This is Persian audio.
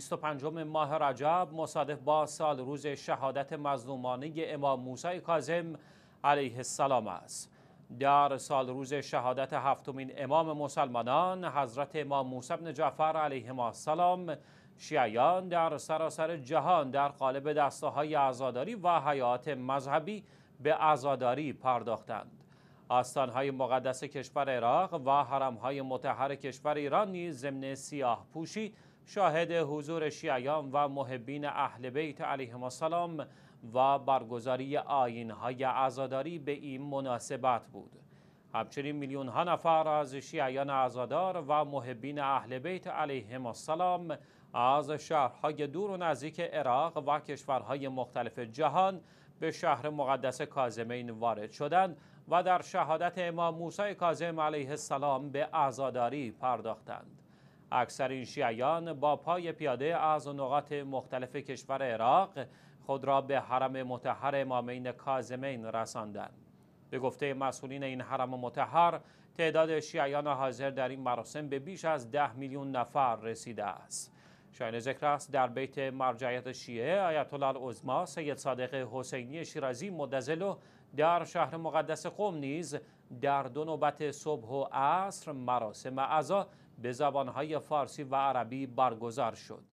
25 ماه رجب مصادف با سال روز شهادت مظلومانه امام موسی کاظم علیه السلام است در سال روز شهادت هفتمین امام مسلمانان حضرت امام موسی بن جعفر علیه السلام شیعیان در سراسر جهان در قالب دسته های عزاداری و حیات مذهبی به عزاداری پرداختند آستانهای مقدس کشور عراق و حرمهای متحر کشور ایران نیز ضمن سیاه پوشی شاهد حضور شیعیان و محبین اهل بیت علیهم السلام و برگزاری های عزاداری به این مناسبت بود همچنین میلیون ها نفر از شیعیان عزادار و محبین اهل بیت علیهم السلام از شهرهای دور و نزدیک عراق و کشورهای مختلف جهان به شهر مقدس کازمین وارد شدند و در شهادت امام موسی کازم علیه السلام به عزاداری پرداختند اکثر این شیعیان با پای پیاده از نقاط مختلف کشور عراق خود را به حرم متحر امامین کازمین رساندند به گفته مسئولین این حرم متحر تعداد شیعیان حاضر در این مراسم به بیش از ده میلیون نفر رسیده است شاین ذکر است در بیت مرجعیت شیعه آیت الله سید صادق حسینی شیرازی و در شهر مقدس قوم نیز در دو نوبت صبح و عصر مراسم عزا به زبانهای فارسی و عربی برگزار شد.